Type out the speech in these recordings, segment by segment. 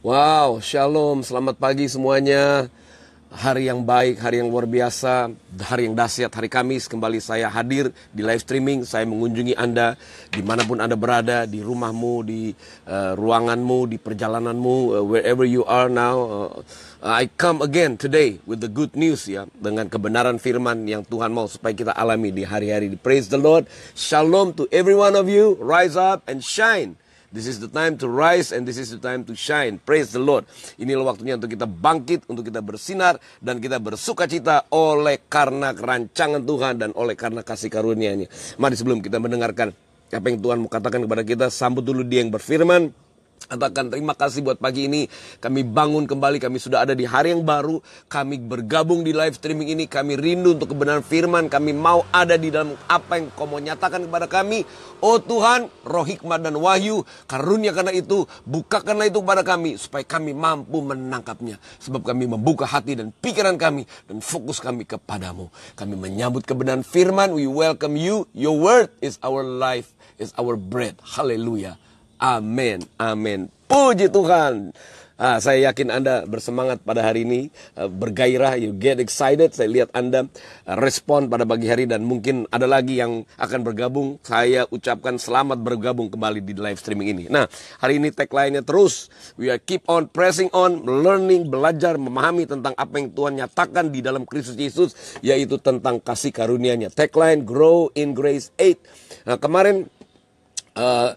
Wow, shalom, selamat pagi semuanya. Hari yang baik, hari yang luar biasa, hari yang dahsyat, hari Kamis. Kembali saya hadir di live streaming. Saya mengunjungi Anda dimanapun Anda berada, di rumahmu, di uh, ruanganmu, di perjalananmu, uh, wherever you are now. Uh, I come again today with the good news ya, dengan kebenaran firman yang Tuhan mau supaya kita alami di hari-hari. Praise the Lord. Shalom to every one of you. Rise up and shine. This is the time to rise and this is the time to shine. Praise the Lord. Inilah waktunya untuk kita bangkit, untuk kita bersinar dan kita bersuka cita oleh karena rancangan Tuhan dan oleh karena kasih karunia-Nya. Mari sebelum kita mendengarkan apa yang Tuhan mau katakan kepada kita, sambut dulu dia yang berfirman. Katakan terima kasih buat pagi ini. Kami bangun kembali, kami sudah ada di hari yang baru. Kami bergabung di live streaming ini. Kami rindu untuk kebenaran firman. Kami mau ada di dalam apa yang kau mau nyatakan kepada kami. Oh Tuhan, roh hikmat dan wahyu, karunia karena itu. Bukakanlah itu kepada kami. Supaya kami mampu menangkapnya. Sebab kami membuka hati dan pikiran kami. Dan fokus kami kepadamu. Kami menyambut kebenaran firman. We welcome you. Your word is our life, is our bread. Hallelujah Amin, amin. Puji Tuhan. Ah, saya yakin Anda bersemangat pada hari ini, ah, bergairah, you get excited. Saya lihat Anda respon pada pagi hari dan mungkin ada lagi yang akan bergabung. Saya ucapkan selamat bergabung kembali di live streaming ini. Nah, hari ini tagline-nya terus, we are keep on pressing on, learning, belajar, memahami tentang apa yang Tuhan nyatakan di dalam Kristus Yesus, yaitu tentang kasih karunia-Nya. Tagline, grow in grace 8. Nah, kemarin Eh,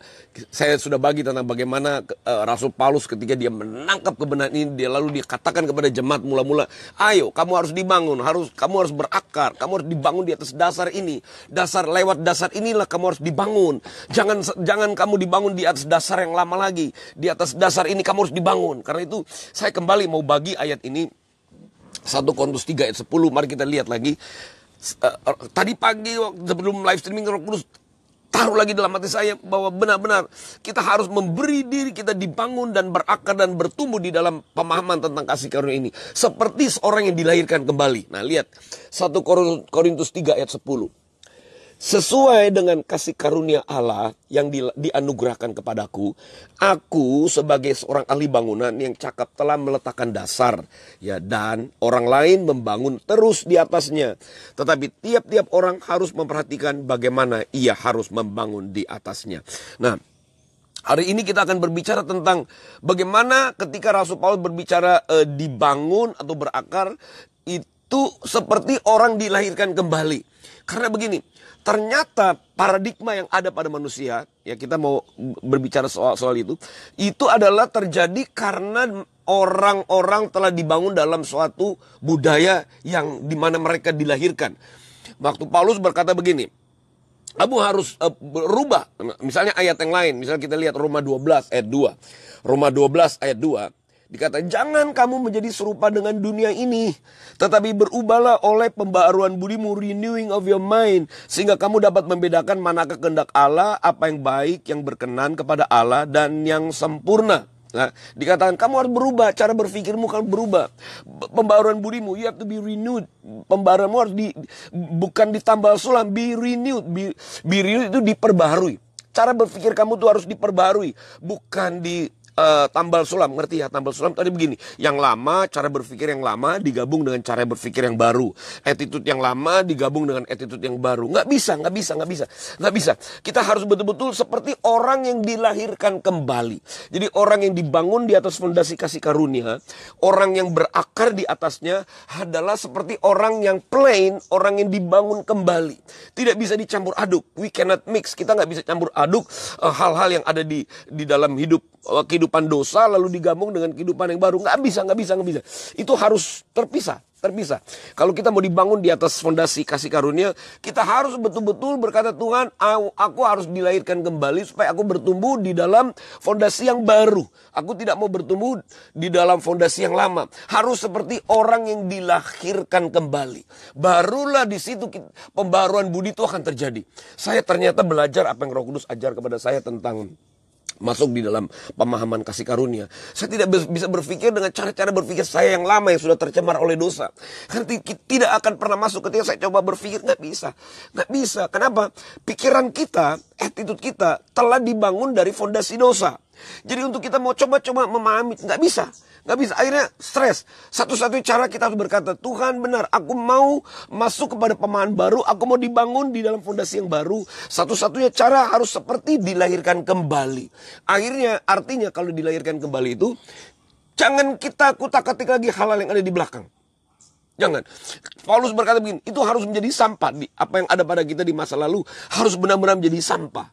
saya sudah bagi tentang bagaimana uh, Rasul Paulus ketika dia menangkap kebenaran ini dia lalu dikatakan kepada jemaat mula-mula ayo kamu harus dibangun harus kamu harus berakar kamu harus dibangun di atas dasar ini dasar lewat dasar inilah kamu harus dibangun jangan jangan kamu dibangun di atas dasar yang lama lagi di atas dasar ini kamu harus dibangun karena itu saya kembali mau bagi ayat ini satu Korintus tiga ayat sepuluh, mari kita lihat lagi uh, tadi pagi sebelum live streaming Roh Kudus taruh lagi dalam hati saya bahwa benar-benar kita harus memberi diri kita dibangun dan berakar dan bertumbuh di dalam pemahaman tentang kasih karunia ini. Seperti seorang yang dilahirkan kembali. Nah lihat 1 Korintus 3 ayat 10 sesuai dengan kasih karunia Allah yang di, dianugerahkan kepadaku, aku sebagai seorang ahli bangunan yang cakap telah meletakkan dasar, ya dan orang lain membangun terus di atasnya. Tetapi tiap-tiap orang harus memperhatikan bagaimana ia harus membangun di atasnya. Nah, Hari ini kita akan berbicara tentang bagaimana ketika Rasul Paulus berbicara e, dibangun atau berakar itu seperti orang dilahirkan kembali. Karena begini, ternyata paradigma yang ada pada manusia, ya kita mau berbicara soal soal itu, itu adalah terjadi karena orang-orang telah dibangun dalam suatu budaya yang dimana mereka dilahirkan. Waktu Paulus berkata begini, kamu harus uh, berubah. Misalnya ayat yang lain, misalnya kita lihat Roma 12 ayat 2. Roma 12 ayat 2 Dikata, jangan kamu menjadi serupa dengan dunia ini. Tetapi berubahlah oleh pembaruan budimu, renewing of your mind. Sehingga kamu dapat membedakan mana kehendak Allah, apa yang baik, yang berkenan kepada Allah, dan yang sempurna. Nah, dikatakan kamu harus berubah, cara berpikirmu harus berubah. Pembaruan budimu, you have to be renewed. Pembaruanmu harus di, bukan ditambah sulam, be renewed. Be, be renewed itu diperbaharui. Cara berpikir kamu tuh harus diperbaharui, bukan di Eh, tambal sulam ngerti ya tambal sulam tadi begini yang lama cara berpikir yang lama digabung dengan cara berpikir yang baru attitude yang lama digabung dengan attitude yang baru nggak bisa nggak bisa nggak bisa nggak bisa kita harus betul-betul seperti orang yang dilahirkan kembali jadi orang yang dibangun di atas fondasi kasih karunia orang yang berakar di atasnya adalah seperti orang yang plain orang yang dibangun kembali tidak bisa dicampur aduk we cannot mix kita nggak bisa campur aduk eh, hal-hal uh, yang ada di di dalam hidup uh, kehidupan dosa lalu digabung dengan kehidupan yang baru nggak bisa nggak bisa nggak bisa itu harus terpisah terpisah kalau kita mau dibangun di atas fondasi kasih karunia kita harus betul-betul berkata Tuhan aku harus dilahirkan kembali supaya aku bertumbuh di dalam fondasi yang baru aku tidak mau bertumbuh di dalam fondasi yang lama harus seperti orang yang dilahirkan kembali barulah di situ pembaruan budi itu akan terjadi saya ternyata belajar apa yang Roh Kudus ajar kepada saya tentang masuk di dalam pemahaman kasih karunia. Saya tidak bisa berpikir dengan cara-cara berpikir saya yang lama yang sudah tercemar oleh dosa. Karena tidak akan pernah masuk ketika saya coba berpikir nggak bisa, nggak bisa. Kenapa? Pikiran kita, attitude kita telah dibangun dari fondasi dosa. Jadi untuk kita mau coba-coba memahami nggak bisa. Gak bisa, akhirnya stres. Satu-satunya cara kita harus berkata, Tuhan benar, aku mau masuk kepada pemahaman baru, aku mau dibangun di dalam fondasi yang baru. Satu-satunya cara harus seperti dilahirkan kembali. Akhirnya, artinya kalau dilahirkan kembali itu, jangan kita kutak-katik lagi hal-hal yang ada di belakang. Jangan. Paulus berkata begini, itu harus menjadi sampah. Apa yang ada pada kita di masa lalu harus benar-benar menjadi sampah.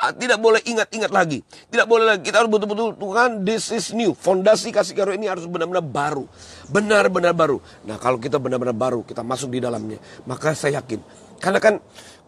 Ah, tidak boleh ingat-ingat lagi. Tidak boleh lagi. Kita harus betul-betul Tuhan, this is new. Fondasi kasih karunia ini harus benar-benar baru. Benar-benar baru. Nah, kalau kita benar-benar baru, kita masuk di dalamnya, maka saya yakin karena kan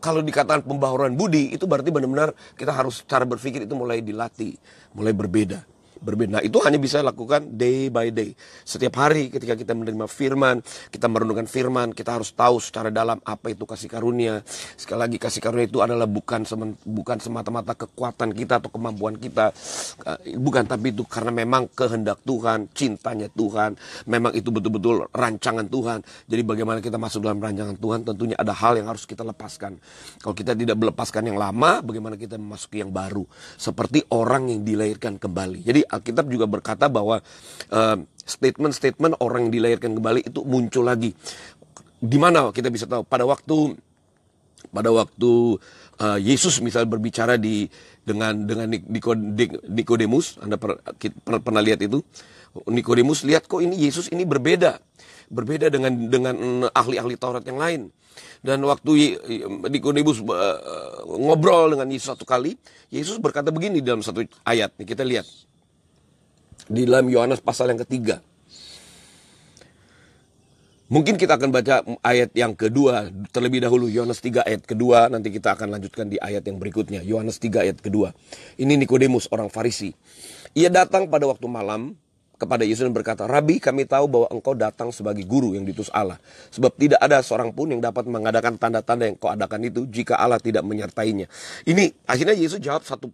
kalau dikatakan pembaharuan budi itu berarti benar-benar kita harus cara berpikir itu mulai dilatih, mulai berbeda berbeda. Nah, itu hanya bisa lakukan day by day. Setiap hari ketika kita menerima firman, kita merenungkan firman, kita harus tahu secara dalam apa itu kasih karunia. Sekali lagi kasih karunia itu adalah bukan semen, bukan semata-mata kekuatan kita atau kemampuan kita. Eh, bukan tapi itu karena memang kehendak Tuhan, cintanya Tuhan, memang itu betul-betul rancangan Tuhan. Jadi bagaimana kita masuk dalam rancangan Tuhan tentunya ada hal yang harus kita lepaskan. Kalau kita tidak melepaskan yang lama, bagaimana kita memasuki yang baru? Seperti orang yang dilahirkan kembali. Jadi Alkitab juga berkata bahwa eh, statement-statement uh, orang yang dilahirkan kembali itu muncul lagi. Di mana kita bisa tahu? Pada waktu pada waktu uh, Yesus misalnya berbicara di dengan dengan Nikodemus, Anda per, per, pernah lihat itu? Nikodemus lihat kok ini Yesus ini berbeda, berbeda dengan dengan ahli-ahli Taurat yang lain. Dan waktu Nikodemus eh, ngobrol dengan Yesus satu kali, Yesus berkata begini dalam satu ayat. kita lihat di dalam Yohanes pasal yang ketiga. Mungkin kita akan baca ayat yang kedua terlebih dahulu Yohanes 3 ayat kedua nanti kita akan lanjutkan di ayat yang berikutnya Yohanes 3 ayat kedua. Ini Nikodemus orang Farisi. Ia datang pada waktu malam kepada Yesus dan berkata, Rabi kami tahu bahwa engkau datang sebagai guru yang ditus Allah. Sebab tidak ada seorang pun yang dapat mengadakan tanda-tanda yang kau adakan itu jika Allah tidak menyertainya. Ini akhirnya Yesus jawab satu,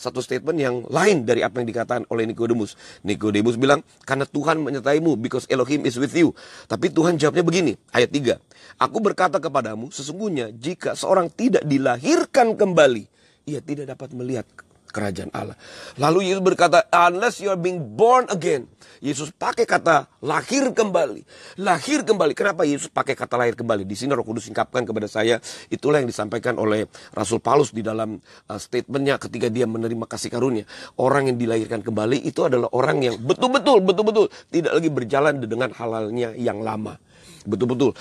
satu statement yang lain dari apa yang dikatakan oleh Nikodemus. Nikodemus bilang, karena Tuhan menyertaimu because Elohim is with you. Tapi Tuhan jawabnya begini, ayat 3. Aku berkata kepadamu, sesungguhnya jika seorang tidak dilahirkan kembali, ia tidak dapat melihat kerajaan Allah. Lalu Yesus berkata, unless you are being born again. Yesus pakai kata lahir kembali. Lahir kembali. Kenapa Yesus pakai kata lahir kembali? Di sini Roh Kudus singkapkan kepada saya, itulah yang disampaikan oleh Rasul Paulus di dalam uh, statementnya ketika dia menerima kasih karunia. Orang yang dilahirkan kembali itu adalah orang yang betul-betul betul-betul tidak lagi berjalan dengan halalnya yang lama betul-betul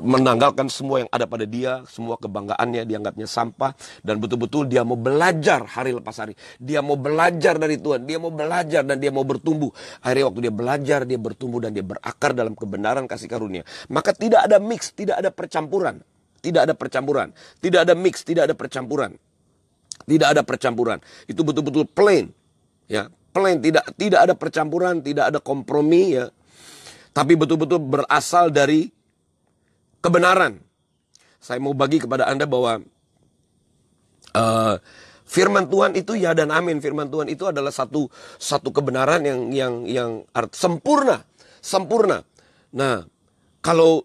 menanggalkan semua yang ada pada dia, semua kebanggaannya dianggapnya sampah dan betul-betul dia mau belajar hari lepas hari. Dia mau belajar dari Tuhan, dia mau belajar dan dia mau bertumbuh. Hari waktu dia belajar, dia bertumbuh dan dia berakar dalam kebenaran kasih karunia. Maka tidak ada mix, tidak ada percampuran. Tidak ada percampuran, tidak ada mix, tidak ada percampuran. Tidak ada percampuran. Itu betul-betul plain. Ya, plain tidak tidak ada percampuran, tidak ada kompromi ya tapi betul-betul berasal dari kebenaran. Saya mau bagi kepada Anda bahwa uh, firman Tuhan itu ya dan amin. Firman Tuhan itu adalah satu satu kebenaran yang yang yang art, sempurna, sempurna. Nah, kalau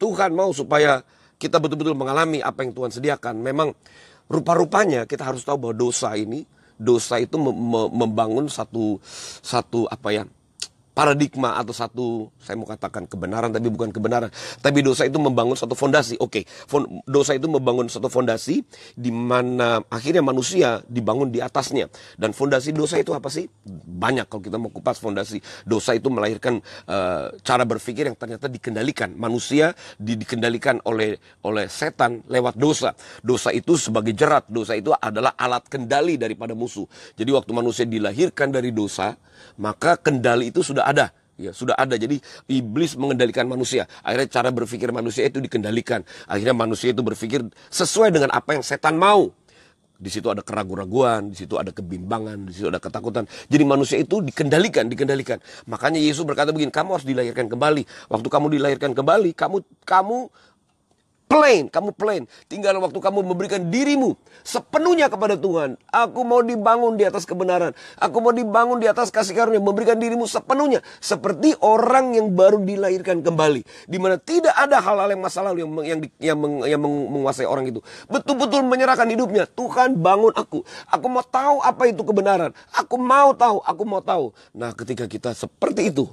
Tuhan mau supaya kita betul-betul mengalami apa yang Tuhan sediakan, memang rupa-rupanya kita harus tahu bahwa dosa ini dosa itu membangun satu satu apa ya paradigma atau satu saya mau katakan kebenaran tapi bukan kebenaran tapi dosa itu membangun satu fondasi oke okay, dosa itu membangun satu fondasi di mana akhirnya manusia dibangun di atasnya dan fondasi dosa itu apa sih banyak kalau kita mau kupas fondasi dosa itu melahirkan uh, cara berpikir yang ternyata dikendalikan manusia di, dikendalikan oleh oleh setan lewat dosa dosa itu sebagai jerat dosa itu adalah alat kendali daripada musuh jadi waktu manusia dilahirkan dari dosa maka kendali itu sudah ada ya sudah ada jadi iblis mengendalikan manusia akhirnya cara berpikir manusia itu dikendalikan akhirnya manusia itu berpikir sesuai dengan apa yang setan mau di situ ada keraguan-raguan, di situ ada kebimbangan, di situ ada ketakutan. Jadi manusia itu dikendalikan, dikendalikan. Makanya Yesus berkata begini, kamu harus dilahirkan kembali. Waktu kamu dilahirkan kembali, kamu kamu plain, kamu plain. Tinggal waktu kamu memberikan dirimu sepenuhnya kepada Tuhan. Aku mau dibangun di atas kebenaran. Aku mau dibangun di atas kasih karunia. Memberikan dirimu sepenuhnya. Seperti orang yang baru dilahirkan kembali. di mana tidak ada hal-hal yang masa lalu yang, yang, yang, yang, yang menguasai orang itu. Betul-betul menyerahkan hidupnya. Tuhan bangun aku. Aku mau tahu apa itu kebenaran. Aku mau tahu, aku mau tahu. Nah ketika kita seperti itu.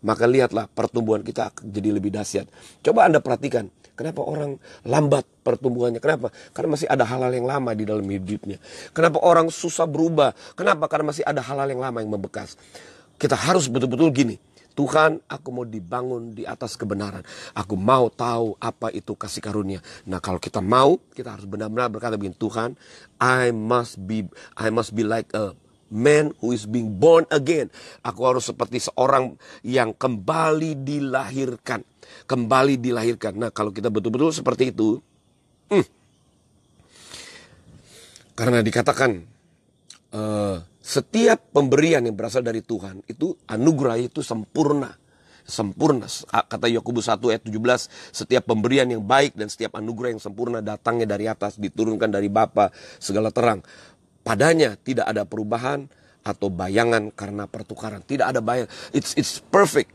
Maka lihatlah pertumbuhan kita jadi lebih dahsyat. Coba Anda perhatikan Kenapa orang lambat pertumbuhannya? Kenapa? Karena masih ada halal yang lama di dalam hidupnya. Kenapa orang susah berubah? Kenapa? Karena masih ada halal yang lama yang membekas. Kita harus betul-betul gini. Tuhan, aku mau dibangun di atas kebenaran. Aku mau tahu apa itu kasih karunia. Nah, kalau kita mau, kita harus benar-benar berkata begini, Tuhan, I must be I must be like a man who is being born again. Aku harus seperti seorang yang kembali dilahirkan. Kembali dilahirkan. Nah kalau kita betul-betul seperti itu. Hmm, karena dikatakan uh, setiap pemberian yang berasal dari Tuhan itu anugerah itu sempurna sempurna. Kata Yakobus 1 ayat 17, setiap pemberian yang baik dan setiap anugerah yang sempurna datangnya dari atas, diturunkan dari Bapa segala terang. Padanya tidak ada perubahan atau bayangan karena pertukaran. Tidak ada bayang. It's, it's perfect.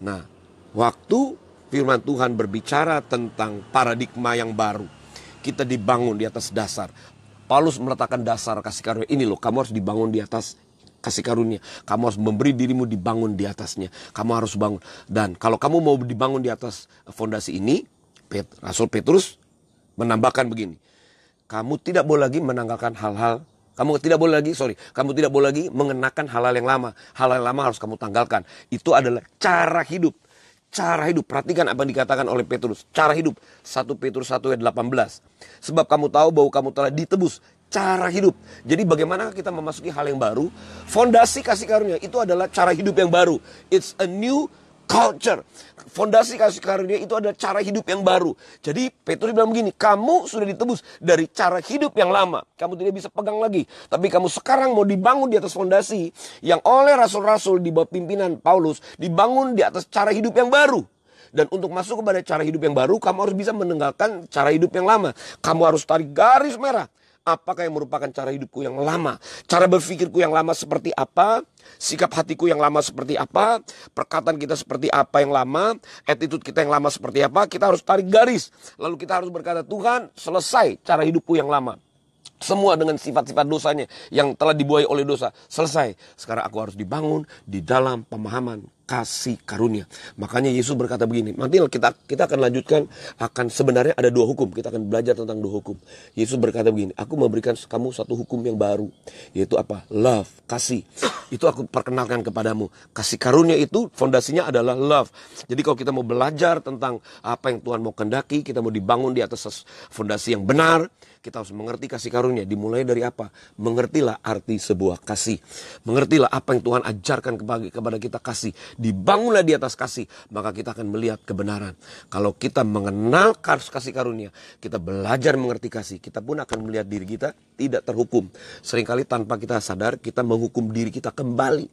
Nah, waktu firman Tuhan berbicara tentang paradigma yang baru. Kita dibangun di atas dasar. Paulus meletakkan dasar kasih karunia. Ini loh, kamu harus dibangun di atas kasih karunia. Kamu harus memberi dirimu dibangun di atasnya. Kamu harus bangun. Dan kalau kamu mau dibangun di atas fondasi ini, Rasul Petrus menambahkan begini. Kamu tidak boleh lagi menanggalkan hal-hal kamu tidak boleh lagi, sorry, kamu tidak boleh lagi mengenakan halal yang lama. Halal yang lama harus kamu tanggalkan. Itu adalah cara hidup. Cara hidup, perhatikan apa yang dikatakan oleh Petrus. Cara hidup, 1 Petrus 1 ayat 18. Sebab kamu tahu bahwa kamu telah ditebus. Cara hidup. Jadi bagaimana kita memasuki hal yang baru? Fondasi kasih karunia itu adalah cara hidup yang baru. It's a new culture. Fondasi kasih karunia itu adalah cara hidup yang baru. Jadi Petrus bilang begini, kamu sudah ditebus dari cara hidup yang lama. Kamu tidak bisa pegang lagi. Tapi kamu sekarang mau dibangun di atas fondasi yang oleh rasul-rasul di bawah pimpinan Paulus dibangun di atas cara hidup yang baru. Dan untuk masuk kepada cara hidup yang baru, kamu harus bisa meninggalkan cara hidup yang lama. Kamu harus tarik garis merah Apakah yang merupakan cara hidupku yang lama? Cara berpikirku yang lama seperti apa? Sikap hatiku yang lama seperti apa? Perkataan kita seperti apa yang lama? Attitude kita yang lama seperti apa? Kita harus tarik garis. Lalu kita harus berkata, Tuhan selesai cara hidupku yang lama semua dengan sifat-sifat dosanya yang telah dibuai oleh dosa. Selesai. Sekarang aku harus dibangun di dalam pemahaman kasih karunia. Makanya Yesus berkata begini. Nanti kita kita akan lanjutkan akan sebenarnya ada dua hukum. Kita akan belajar tentang dua hukum. Yesus berkata begini, aku memberikan kamu satu hukum yang baru, yaitu apa? Love, kasih. Itu aku perkenalkan kepadamu. Kasih karunia itu fondasinya adalah love. Jadi kalau kita mau belajar tentang apa yang Tuhan mau kendaki, kita mau dibangun di atas fondasi yang benar, kita harus mengerti kasih karunia. Dimulai dari apa? Mengertilah arti sebuah kasih. Mengertilah apa yang Tuhan ajarkan kepada kita kasih. Dibangunlah di atas kasih. Maka kita akan melihat kebenaran. Kalau kita mengenal kasih karunia. Kita belajar mengerti kasih. Kita pun akan melihat diri kita tidak terhukum. Seringkali tanpa kita sadar kita menghukum diri kita kembali.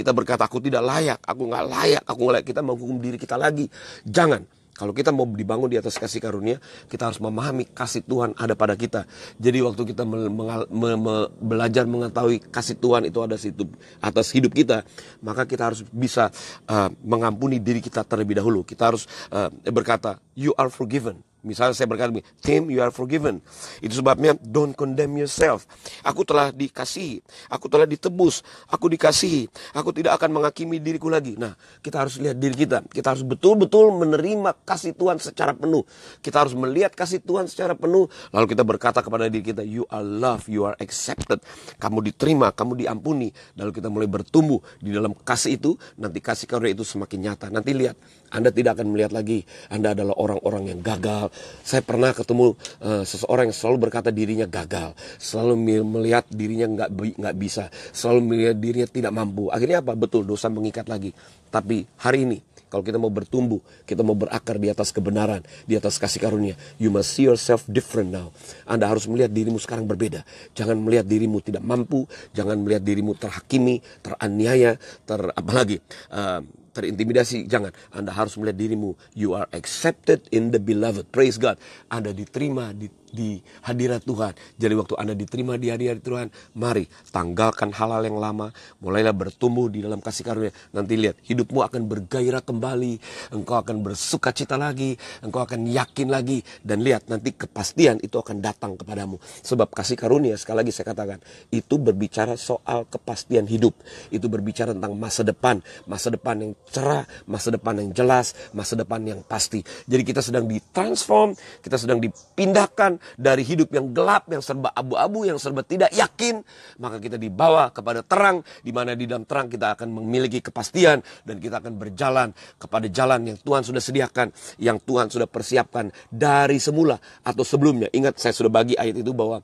Kita berkata aku tidak layak. Aku nggak layak. Aku nggak layak. Kita menghukum diri kita lagi. Jangan. Kalau kita mau dibangun di atas kasih karunia, kita harus memahami kasih Tuhan ada pada kita. Jadi waktu kita me me, me, belajar mengetahui kasih Tuhan itu ada situ atas hidup kita, maka kita harus bisa uh, mengampuni diri kita terlebih dahulu. Kita harus uh, berkata, "You are forgiven." Misalnya saya berkata, Tim, you are forgiven. Itu sebabnya don't condemn yourself. Aku telah dikasihi, aku telah ditebus, aku dikasihi, aku tidak akan menghakimi diriku lagi. Nah, kita harus lihat diri kita. Kita harus betul-betul menerima kasih Tuhan secara penuh. Kita harus melihat kasih Tuhan secara penuh. Lalu kita berkata kepada diri kita, you are loved, you are accepted. Kamu diterima, kamu diampuni. Lalu kita mulai bertumbuh di dalam kasih itu. Nanti kasih karunia itu semakin nyata. Nanti lihat, Anda tidak akan melihat lagi. Anda adalah orang-orang yang gagal, saya pernah ketemu uh, seseorang yang selalu berkata dirinya gagal, selalu melihat dirinya nggak nggak bisa, selalu melihat dirinya tidak mampu. Akhirnya apa? Betul dosa mengikat lagi. Tapi hari ini kalau kita mau bertumbuh, kita mau berakar di atas kebenaran, di atas kasih karunia, you must see yourself different now. Anda harus melihat dirimu sekarang berbeda. Jangan melihat dirimu tidak mampu, jangan melihat dirimu terhakimi, teraniaya, ter apalagi uh, terintimidasi, jangan. Anda harus melihat dirimu. You are accepted in the beloved. Praise God. Anda diterima di di hadirat Tuhan. Jadi waktu Anda diterima di hadirat Tuhan, mari tanggalkan halal yang lama, mulailah bertumbuh di dalam kasih karunia. Nanti lihat, hidupmu akan bergairah kembali, engkau akan bersuka cita lagi, engkau akan yakin lagi, dan lihat nanti kepastian itu akan datang kepadamu. Sebab kasih karunia, sekali lagi saya katakan, itu berbicara soal kepastian hidup. Itu berbicara tentang masa depan, masa depan yang cerah, masa depan yang jelas, masa depan yang pasti. Jadi kita sedang ditransform, kita sedang dipindahkan dari hidup yang gelap, yang serba abu-abu, yang serba tidak yakin, maka kita dibawa kepada terang, di mana di dalam terang kita akan memiliki kepastian dan kita akan berjalan kepada jalan yang Tuhan sudah sediakan, yang Tuhan sudah persiapkan dari semula atau sebelumnya. Ingat saya sudah bagi ayat itu bahwa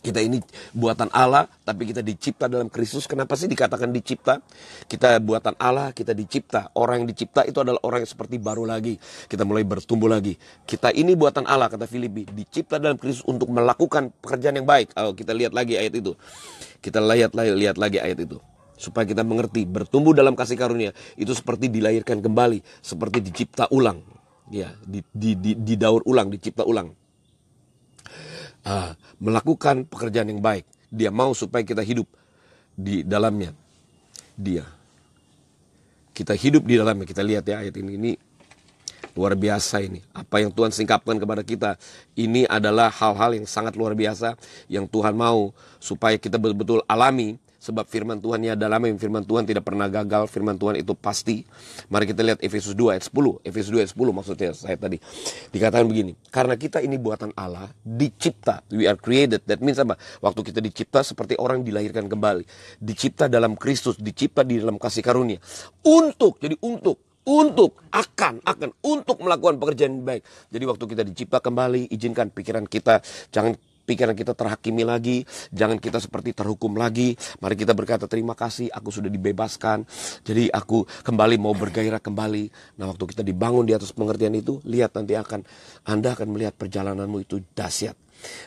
kita ini buatan Allah, tapi kita dicipta dalam Kristus. Kenapa sih dikatakan dicipta? Kita buatan Allah, kita dicipta. Orang yang dicipta itu adalah orang yang seperti baru lagi. Kita mulai bertumbuh lagi. Kita ini buatan Allah, kata Filipi. Dicipta dalam Kristus untuk melakukan pekerjaan yang baik. Oh, kita lihat lagi ayat itu. Kita lihat, lihat, lihat lagi ayat itu supaya kita mengerti bertumbuh dalam kasih karunia itu seperti dilahirkan kembali seperti dicipta ulang ya di, di, di, didaur ulang dicipta ulang uh, melakukan pekerjaan yang baik. Dia mau supaya kita hidup di dalamnya. Dia. Kita hidup di dalamnya. Kita lihat ya ayat ini. Ini luar biasa ini. Apa yang Tuhan singkapkan kepada kita. Ini adalah hal-hal yang sangat luar biasa. Yang Tuhan mau supaya kita betul-betul alami Sebab firman Tuhan ya dalamnya yang firman Tuhan tidak pernah gagal. Firman Tuhan itu pasti. Mari kita lihat Efesus 2 ayat 10. Efesus 2 ayat 10 maksudnya saya tadi. Dikatakan begini. Karena kita ini buatan Allah. Dicipta. We are created. That means apa? Waktu kita dicipta seperti orang dilahirkan kembali. Dicipta dalam Kristus. Dicipta di dalam kasih karunia. Untuk. Jadi untuk untuk akan akan untuk melakukan pekerjaan baik. Jadi waktu kita dicipta kembali, izinkan pikiran kita jangan pikiran kita terhakimi lagi, jangan kita seperti terhukum lagi. Mari kita berkata terima kasih, aku sudah dibebaskan. Jadi aku kembali mau bergairah kembali. Nah, waktu kita dibangun di atas pengertian itu, lihat nanti akan Anda akan melihat perjalananmu itu dahsyat.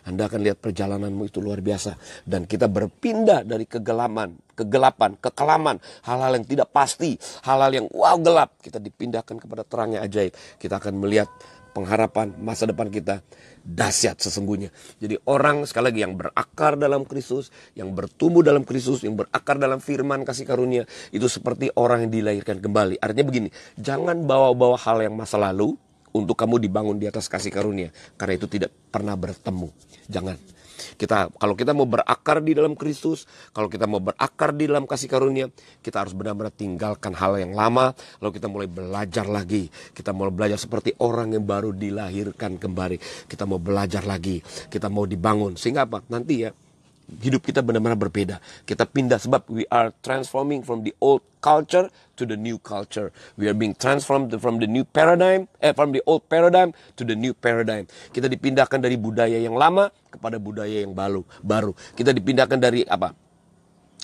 Anda akan lihat perjalananmu itu luar biasa dan kita berpindah dari kegelaman, kegelapan, kekelaman, hal-hal yang tidak pasti, hal-hal yang wow gelap, kita dipindahkan kepada terangnya ajaib. Kita akan melihat pengharapan masa depan kita dahsyat sesungguhnya. Jadi orang sekali lagi yang berakar dalam Kristus, yang bertumbuh dalam Kristus, yang berakar dalam firman kasih karunia, itu seperti orang yang dilahirkan kembali. Artinya begini, jangan bawa-bawa hal yang masa lalu untuk kamu dibangun di atas kasih karunia karena itu tidak pernah bertemu. Jangan. Kita kalau kita mau berakar di dalam Kristus, kalau kita mau berakar di dalam kasih karunia, kita harus benar-benar tinggalkan hal yang lama, lalu kita mulai belajar lagi. Kita mau belajar seperti orang yang baru dilahirkan kembali. Kita mau belajar lagi, kita mau dibangun sehingga apa? Nanti ya hidup kita benar-benar berbeda. Kita pindah sebab we are transforming from the old culture to the new culture. We are being transformed from the new paradigm, eh, from the old paradigm to the new paradigm. Kita dipindahkan dari budaya yang lama kepada budaya yang baru. Baru kita dipindahkan dari apa?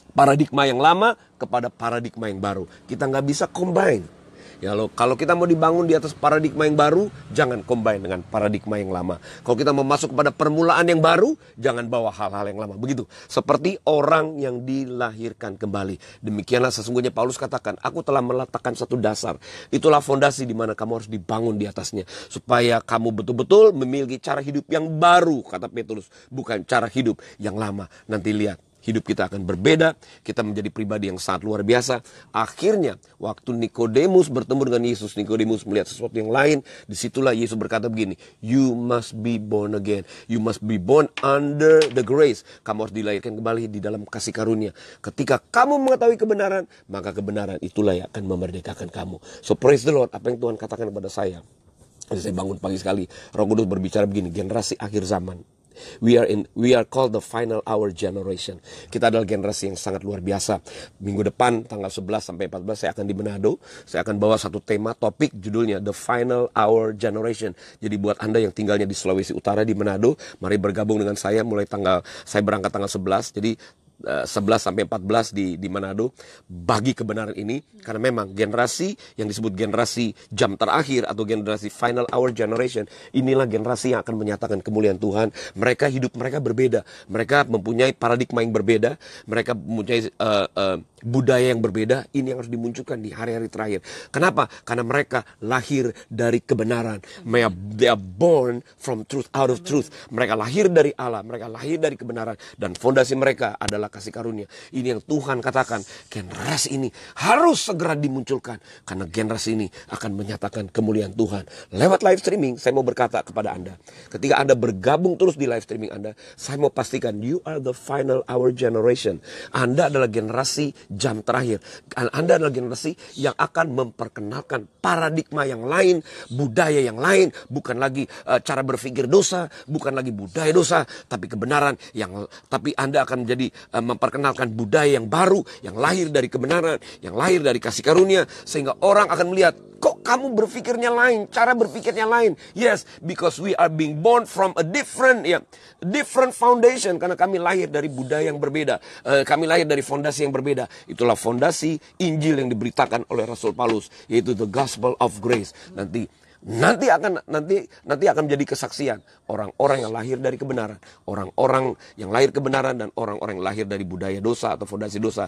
Paradigma yang lama kepada paradigma yang baru. Kita nggak bisa combine Ya lo, kalau kita mau dibangun di atas paradigma yang baru, jangan combine dengan paradigma yang lama. Kalau kita mau masuk kepada permulaan yang baru, jangan bawa hal-hal yang lama. Begitu. Seperti orang yang dilahirkan kembali. Demikianlah sesungguhnya Paulus katakan, aku telah meletakkan satu dasar. Itulah fondasi di mana kamu harus dibangun di atasnya supaya kamu betul-betul memiliki cara hidup yang baru, kata Petrus, bukan cara hidup yang lama. Nanti lihat hidup kita akan berbeda, kita menjadi pribadi yang sangat luar biasa. Akhirnya, waktu Nikodemus bertemu dengan Yesus, Nikodemus melihat sesuatu yang lain, disitulah Yesus berkata begini, You must be born again, you must be born under the grace. Kamu harus dilahirkan kembali di dalam kasih karunia. Ketika kamu mengetahui kebenaran, maka kebenaran itulah yang akan memerdekakan kamu. So praise the Lord, apa yang Tuhan katakan kepada saya. Saya bangun pagi sekali, roh kudus berbicara begini, generasi akhir zaman we are in we are called the final hour generation. Kita adalah generasi yang sangat luar biasa. Minggu depan tanggal 11 sampai 14 saya akan di Manado. Saya akan bawa satu tema topik judulnya The Final Hour Generation. Jadi buat Anda yang tinggalnya di Sulawesi Utara di Manado, mari bergabung dengan saya mulai tanggal saya berangkat tanggal 11. Jadi 11 eh, sampai 14 di di Manado bagi kebenaran ini karena memang generasi yang disebut generasi jam terakhir atau generasi final hour generation inilah generasi yang akan menyatakan kemuliaan Tuhan. Mereka hidup mereka berbeda. Mereka mempunyai paradigma yang berbeda. Mereka mempunyai uh, uh, budaya yang berbeda ini yang harus dimunculkan di hari-hari terakhir. Kenapa? Karena mereka lahir dari kebenaran. They are born from truth, out of truth. Mereka lahir dari Allah, mereka lahir dari kebenaran dan fondasi mereka adalah kasih karunia. Ini yang Tuhan katakan, generasi ini harus segera dimunculkan karena generasi ini akan menyatakan kemuliaan Tuhan. Lewat live streaming saya mau berkata kepada Anda, ketika Anda bergabung terus di live streaming Anda, saya mau pastikan you are the final our generation. Anda adalah generasi jam terakhir. Anda adalah generasi yang akan memperkenalkan paradigma yang lain, budaya yang lain, bukan lagi uh, cara berpikir dosa, bukan lagi budaya dosa, tapi kebenaran yang tapi Anda akan menjadi uh, memperkenalkan budaya yang baru yang lahir dari kebenaran, yang lahir dari kasih karunia sehingga orang akan melihat kok kamu berpikirnya lain, cara berpikirnya lain. Yes, because we are being born from a different yeah, different foundation karena kami lahir dari budaya yang berbeda. Eh, kami lahir dari fondasi yang berbeda. Itulah fondasi Injil yang diberitakan oleh Rasul Paulus yaitu the gospel of grace. Nanti nanti akan nanti nanti akan menjadi kesaksian orang-orang yang lahir dari kebenaran, orang-orang yang lahir kebenaran dan orang-orang yang lahir dari budaya dosa atau fondasi dosa.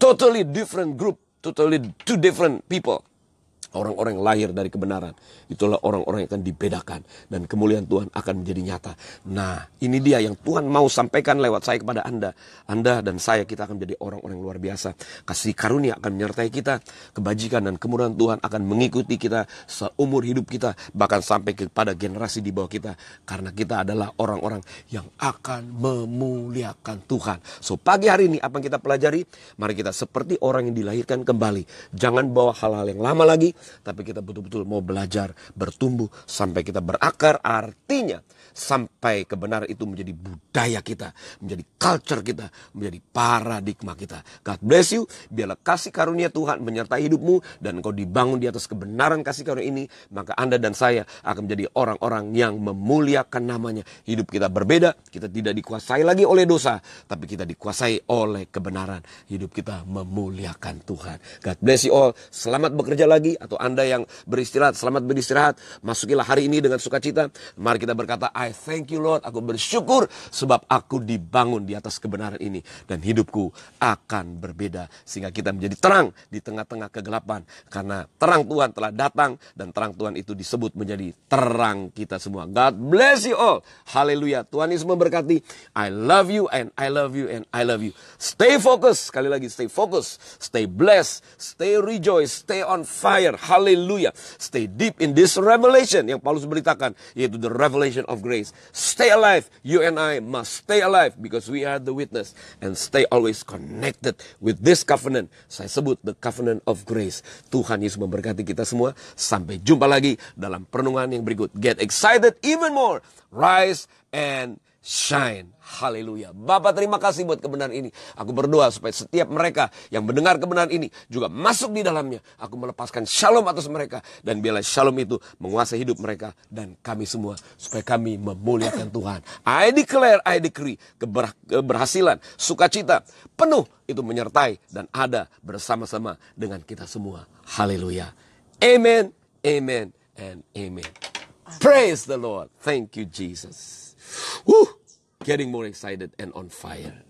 Totally different group, totally two different people. Orang-orang yang lahir dari kebenaran. Itulah orang-orang yang akan dibedakan. Dan kemuliaan Tuhan akan menjadi nyata. Nah ini dia yang Tuhan mau sampaikan lewat saya kepada Anda. Anda dan saya kita akan menjadi orang-orang yang luar biasa. Kasih karunia akan menyertai kita. Kebajikan dan kemurahan Tuhan akan mengikuti kita seumur hidup kita. Bahkan sampai kepada generasi di bawah kita. Karena kita adalah orang-orang yang akan memuliakan Tuhan. So pagi hari ini apa yang kita pelajari? Mari kita seperti orang yang dilahirkan kembali. Jangan bawa hal-hal yang lama lagi tapi kita betul-betul mau belajar bertumbuh sampai kita berakar artinya sampai kebenaran itu menjadi budaya kita menjadi culture kita menjadi paradigma kita God bless you biarlah kasih karunia Tuhan menyertai hidupmu dan kau dibangun di atas kebenaran kasih karunia ini maka Anda dan saya akan menjadi orang-orang yang memuliakan namanya hidup kita berbeda kita tidak dikuasai lagi oleh dosa tapi kita dikuasai oleh kebenaran hidup kita memuliakan Tuhan God bless you all selamat bekerja lagi atau Anda yang beristirahat, selamat beristirahat. Masukilah hari ini dengan sukacita. Mari kita berkata, I thank you Lord, aku bersyukur sebab aku dibangun di atas kebenaran ini dan hidupku akan berbeda sehingga kita menjadi terang di tengah-tengah kegelapan karena terang Tuhan telah datang dan terang Tuhan itu disebut menjadi terang kita semua. God bless you all. Haleluya. Tuhan Yesus memberkati. I love you and I love you and I love you. Stay focused. Sekali lagi stay focused, stay blessed, stay rejoice, stay on fire. Haleluya. Stay deep in this revelation yang Paulus beritakan. Yaitu the revelation of grace. Stay alive. You and I must stay alive because we are the witness. And stay always connected with this covenant. Saya sebut the covenant of grace. Tuhan Yesus memberkati kita semua. Sampai jumpa lagi dalam perenungan yang berikut. Get excited even more. Rise and shine. Haleluya. Bapak terima kasih buat kebenaran ini. Aku berdoa supaya setiap mereka yang mendengar kebenaran ini juga masuk di dalamnya. Aku melepaskan shalom atas mereka. Dan biarlah shalom itu menguasai hidup mereka dan kami semua. Supaya kami memuliakan Tuhan. I declare, I decree. Keber keberhasilan, sukacita penuh itu menyertai dan ada bersama-sama dengan kita semua. Haleluya. Amen, amen, and amen. Praise the Lord. Thank you, Jesus. Woo! Getting more excited and on fire.